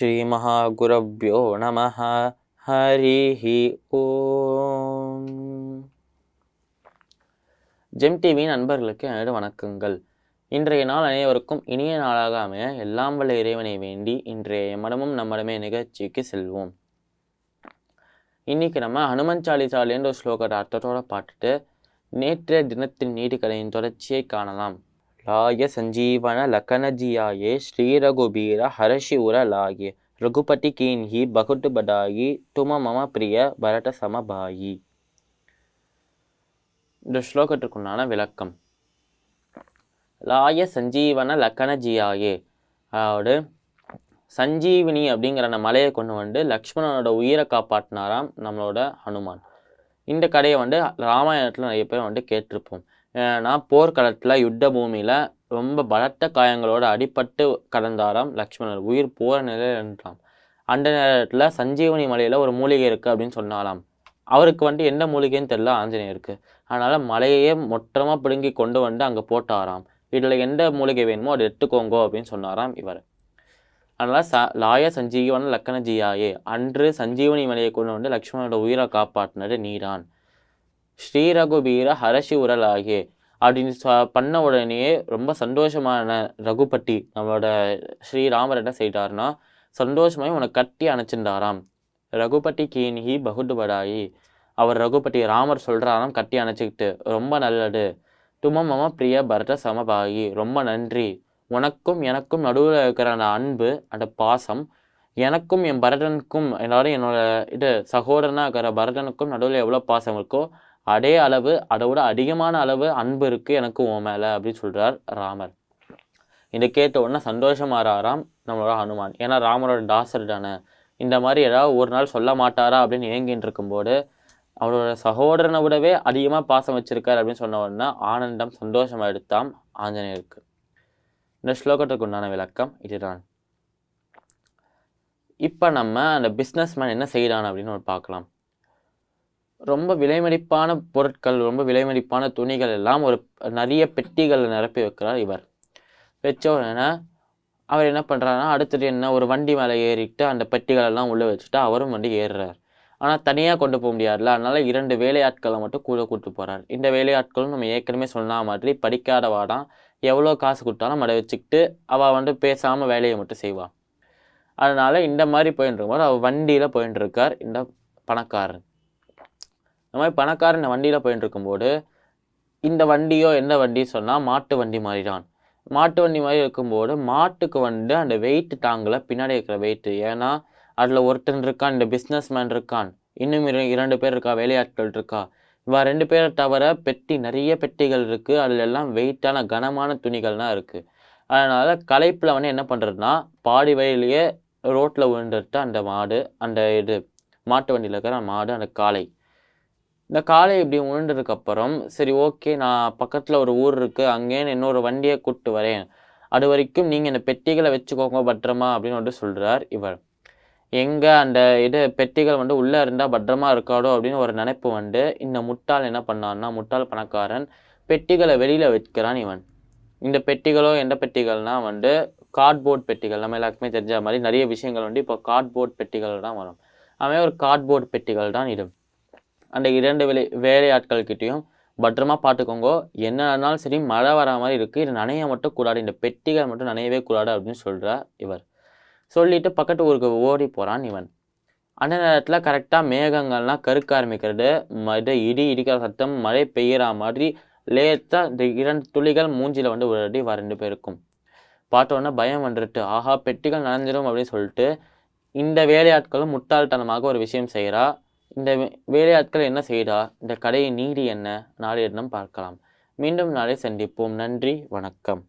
ஸ்ரீமஹாகுரவ்யோ நம ஹரிஹி ஓம் GeM TV நண்பர்களுக்கு எனது வணக்கங்கள் இன்றைய நாள் அனைவருக்கும் இனிய நாளாக அமைய எல்லாம் வல்ல இறைவனை வேண்டி இன்றைய மனமும் நம்மடமே நிகழ்ச்சிக்கு செல்வோம் இன்றைக்கி நம்ம ஹனுமன் சாலிசாலேன்ற ஸ்லோகத்தை அர்த்தத்தோடு பார்த்துட்டு நேற்றைய தினத்தின் நீதிக்கதையின் தொடர்ச்சியை காணலாம் லாய சஞ்சீவன லக்கனஜியாயே ஸ்ரீரகுபீர ஹரஷிவுர லாயே ரகுபதி கீன்ஹி பகுட்டு படாயி தும மம பிரிய பரட சமபாயி இந்த ஸ்லோகத்திற்குண்டான விளக்கம் லாய சஞ்சீவன லக்கணஜியாயே அதாவது சஞ்சீவினி அப்படிங்கிற அந்த மலையை கொண்டு வந்து லக்ஷ்மணனோட உயிரை காப்பாற்றினாராம் நம்மளோட ஹனுமான் இந்த கடையை வந்து ராமாயணத்தில் நிறைய பேர் வந்து கேட்டிருப்போம் ஏன்னா போர்க்களத்தில் யுத்த பூமியில் ரொம்ப பலத்த காயங்களோட அடிபட்டு கடந்தாராம் லக்ஷ்மணர் உயிர் போகிற நிலையில் இருந்தாராம் அந்த நேரத்தில் சஞ்சீவனி மலையில் ஒரு மூலிகை இருக்குது அப்படின்னு சொன்னாலாம் அவருக்கு வந்துட்டு எந்த மூலிகைன்னு தெரில ஆஞ்சநேயருக்கு அதனால் மலையையே மொத்தமாக பிடுங்கி கொண்டு வந்து அங்கே போட்டாராம் இதில் எந்த மூலிகை வேணுமோ அதை எடுத்துக்கோங்க அப்படின்னு சொன்னாராம் இவர் அதனால் ச லாய சஞ்சீவன லக்கணஜியாயே அன்று சஞ்சீவனி மலையை கொண்டு வந்து லக்ஷ்மணோட உயிரை காப்பாற்றினது நீரான் ஸ்ரீ ரகுபீர ஹரஷி உரலாகி அப்படின்னு பண்ண உடனேயே ரொம்ப சந்தோஷமான ரகுபட்டி நம்மளோட ஸ்ரீராமர் என்ன செய்தார்னா சந்தோஷமாய் உனக்கு கட்டி அணைச்சிருந்தாராம் ரகுபட்டி கீன்ஹி பகுடுபடாயி அவர் ரகுபட்டி ராமர் சொல்கிறாராம் கட்டி அணைச்சிக்கிட்டு ரொம்ப நல்லது துமமம பிரிய பரத சமபாகி ரொம்ப நன்றி உனக்கும் எனக்கும் நடுவில் இருக்கிற அந்த அன்பு அந்த பாசம் எனக்கும் என் பரதனுக்கும் என்னோட என்னோட இது சகோதரனாக இருக்கிற பரதனுக்கும் நடுவில் எவ்வளோ பாசம் இருக்கோ அதே அளவு அதோட அதிகமான அளவு அன்பு இருக்குது எனக்கு உன் மேலே அப்படின்னு சொல்கிறார் ராமர் இதை கேட்ட உடனே சந்தோஷமாகறாராம் நம்மளோட ஹனுமான் ஏன்னா ராமரோட டாசர் தானே இந்த மாதிரி ஏதாவது ஒரு நாள் சொல்ல மாட்டாரா அப்படின்னு ஏங்கின்னு இருக்கும்போது அவரோட சகோதரனை விடவே அதிகமாக பாசம் வச்சிருக்கார் அப்படின்னு சொன்ன உடனே ஆனந்தம் சந்தோஷமாக எடுத்தாம் ஆஞ்சநேயருக்கு இந்த ஸ்லோகத்துக்கு உண்டான விளக்கம் இதுதான் இப்போ நம்ம அந்த பிஸ்னஸ் மேன் என்ன செய்கிறான் அப்படின்னு ஒரு பார்க்கலாம் ரொம்ப விலைமதிப்பான பொருட்கள் ரொம்ப விலைமதிப்பான துணிகள் எல்லாம் ஒரு நிறைய பெட்டிகளில் நிரப்பி வைக்கிறார் இவர் வச்ச உடனே அவர் என்ன பண்ணுறாருன்னா அடுத்தது என்ன ஒரு வண்டி மேலே ஏறிட்டு அந்த பெட்டிகளெல்லாம் உள்ளே வச்சுட்டு அவரும் வண்டி ஏறுறார் ஆனால் தனியாக கொண்டு போக முடியாதுல அதனால் இரண்டு வேலையாட்களை மட்டும் கூட கூப்பிட்டு போகிறார் இந்த வேலையாட்களும் நம்ம ஏற்கனவே சொன்ன மாதிரி படிக்காதவா தான் எவ்வளோ காசு கொடுத்தாலும் அதை வச்சுக்கிட்டு அவள் வந்து பேசாமல் வேலையை மட்டும் செய்வாள் அதனால் இந்த மாதிரி போயின்னு இருக்கும்போது அவள் வண்டியில் போயின்னு இருக்கார் இந்த பணக்காரன் இந்த மாதிரி பணக்காரன் வண்டியில் போயிட்டு இருக்கும்போது இந்த வண்டியோ என்ன வண்டி சொன்னால் மாட்டு வண்டி மாதிரி தான் மாட்டு வண்டி மாதிரி இருக்கும்போது மாட்டுக்கு வந்து அந்த வெயிட்டு தாங்கலை பின்னாடி இருக்கிற வெயிட்டு ஏன்னா அதில் ஒருத்தன் இருக்கான் இந்த பிஸ்னஸ் மேன் இருக்கான் இன்னும் இரண்டு பேர் இருக்கா வேலையாட்கள் இருக்கா இவன் ரெண்டு பேரை தவிர பெட்டி நிறைய பெட்டிகள் இருக்குது அதில் எல்லாம் வெயிட்டான கனமான துணிகள்லாம் இருக்குது அதனால் களைப்பில் வந்து என்ன பண்ணுறதுனா பாடி வழியிலேயே ரோட்டில் விழுந்துட்டு அந்த மாடு அந்த இது மாட்டு வண்டியில் இருக்கிற மாடு அந்த காளை இந்த காலை இப்படி உழுந்ததுக்கப்புறம் சரி ஓகே நான் பக்கத்தில் ஒரு ஊர் இருக்குது அங்கேன்னு இன்னொரு வண்டியை கூப்பிட்டு வரேன் அது வரைக்கும் நீங்கள் இந்த பெட்டிகளை வச்சுக்கோங்க பத்திரமா அப்படின்னு வந்துட்டு சொல்கிறார் இவர் எங்கே அந்த இது பெட்டிகள் வந்து உள்ளே இருந்தால் பத்திரமா இருக்காடோ அப்படின்னு ஒரு நினைப்பு வந்து இந்த முட்டாள் என்ன பண்ணான்னா முட்டாள் பணக்காரன் பெட்டிகளை வெளியில் வைக்கிறான் இவன் இந்த பெட்டிகளோ எந்த பெட்டிகள்னால் வந்து கார்ட்போர்ட் பெட்டிகள் நம்ம எல்லாருக்குமே தெரிஞ்ச மாதிரி நிறைய விஷயங்கள் வந்து இப்போ கார்ட்போர்ட் பெட்டிகள் தான் வரும் அவன் ஒரு கார்ட்போர்ட் பெட்டிகள் தான் இடும் அந்த இரண்டு வேலை வேலையாட்கள்கிட்டையும் பத்திரமா பார்த்துக்கோங்க என்னன்னாலும் சரி மழை வரா மாதிரி இருக்குது இது நனைய மட்டும் கூடாது இந்த பெட்டிகள் மட்டும் நனையவே கூடாது அப்படின்னு சொல்கிறார் இவர் சொல்லிட்டு பக்கத்து ஊருக்கு ஓடி போகிறான் இவன் அந்த நேரத்தில் கரெக்டாக மேகங்கள்லாம் கருக்க ஆரம்பிக்கிறது இது இடி இடிக்கிற சத்தம் மழை பெய்கிற மாதிரி லேத்தாக இந்த இரண்டு துளிகள் மூஞ்சியில் வந்து ஒரு அடி ரெண்டு போயிருக்கும் பார்த்தோன்னே பயம் வந்துட்டு ஆஹா பெட்டிகள் நனைஞ்சிடும் அப்படின்னு சொல்லிட்டு இந்த வேலையாட்களும் முட்டாள்தனமாக ஒரு விஷயம் செய்கிறா இந்த வேலையாட்கள் என்ன செய்தார் இந்த கடையின் நீதி என்ன நாளை பார்க்கலாம் மீண்டும் நாளை சந்திப்போம் நன்றி வணக்கம்